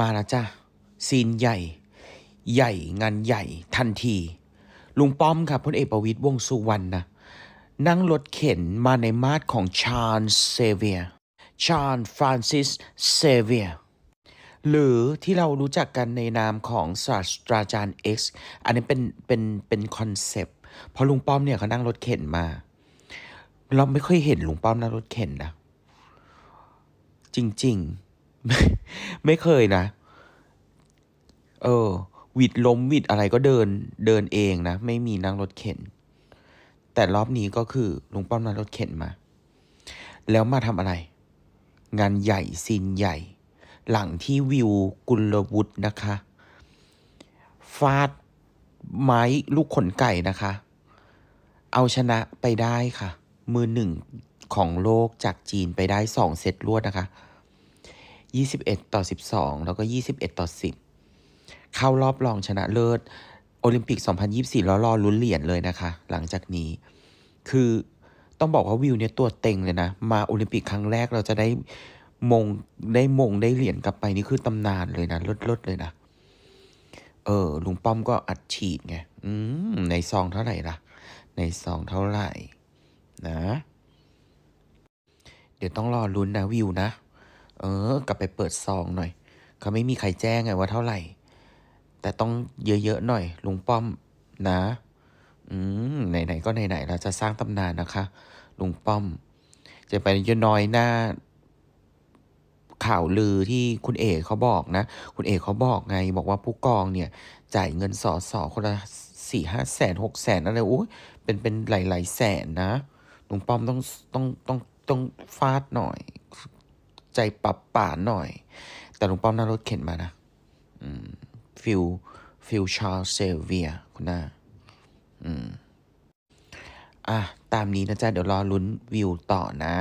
มาแล้วจ้ะซีนใหญ่ ใหญ่ งานใหญ่ทันทีลุงป้อมครับพลเอกประวิตยวงสุวรรณนะนั่งรถเข็นมาในมาดของชาร์ลเซเวียชาร์ลฟรานซิสเซเวียหรือที่เรารู้จักกันในนามของศาสตราจารย์ X อันนี้เป็น เป็นเป็นคอนเซปต์พอลุงป้อมเนี่ยเขานั่งรถเข็นมา เราไม่ค่อยเห็นลุงป้อมนั่งรถเข็นนะจริงๆไม่เคยนะ เออวิดล้มวิดอะไรก็เดินเดินเองนะ ไม่มีนั่งรถเข็น แต่รอบนี้ก็คือ ลุงป้อมนั่งรถเข็นมา แล้วมาทำอะไร งานใหญ่ซีนใหญ่ หลังที่วิวกุลวุฒินะคะ ฟาดไม้ลูกขนไก่นะคะ เอาชนะไปได้ค่ะ มือหนึ่งของโลกจากจีนไปได้สองเซตรวดนะคะ21 ต่อ 12 แล้วก็ 21 ต่อ 10 เข้ารอบรองชนะเลิศ โอลิมปิก 2024แล้วรอลุ้นเหรียญเลยนะคะ หลังจากนี้คือต้องบอกว่าวิวเนี่ย ตัวเต็งเลยนะ มาโอลิมปิกครั้งแรกเราจะได้ มง ได้มงได้เหรียญกลับไป นี่คือตำนานเลยนะ ลดลดเลยนะเออลุงป้อมก็อัดฉีดไงอืมในซองเท่าไหร่ล่ะในซอง เท่าไหร่นะ เดี๋ยวต้องรอลุ้นนะวิวนะเออกลับไปเปิดซองหน่อย เขาไม่มีใครแจ้งไงว่าเท่าไหร่ แต่ต้องเยอะ ๆหน่อยลุงป้อมนะ อืมไหนๆก็ไหนๆเราจะสร้างตำนานนะคะลุงป้อม จะไปยน้อยหน้า ข่าวลือที่คุณเอกเขาบอกนะ คุณเอกเขาบอกไงบอกว่าผู้กองเนี่ย จ่ายเงินสอสอคนละสี่ห้าแสนหกแสนอะไรโอ้ยเป็นเป็นหลายๆแสนนะลุงป้อมต้องต้องต้องต้องฟาดหน่อยใจปับป่าหน่อย แต่ลุงป้อมนั่งรถเข็นมานะฟิลฟิลชาร์เซเวีย คุณน้าอืมอ่ะ ตามนี้นะจ๊ะเดี๋ยวรอลุ้นวิวต่อนะ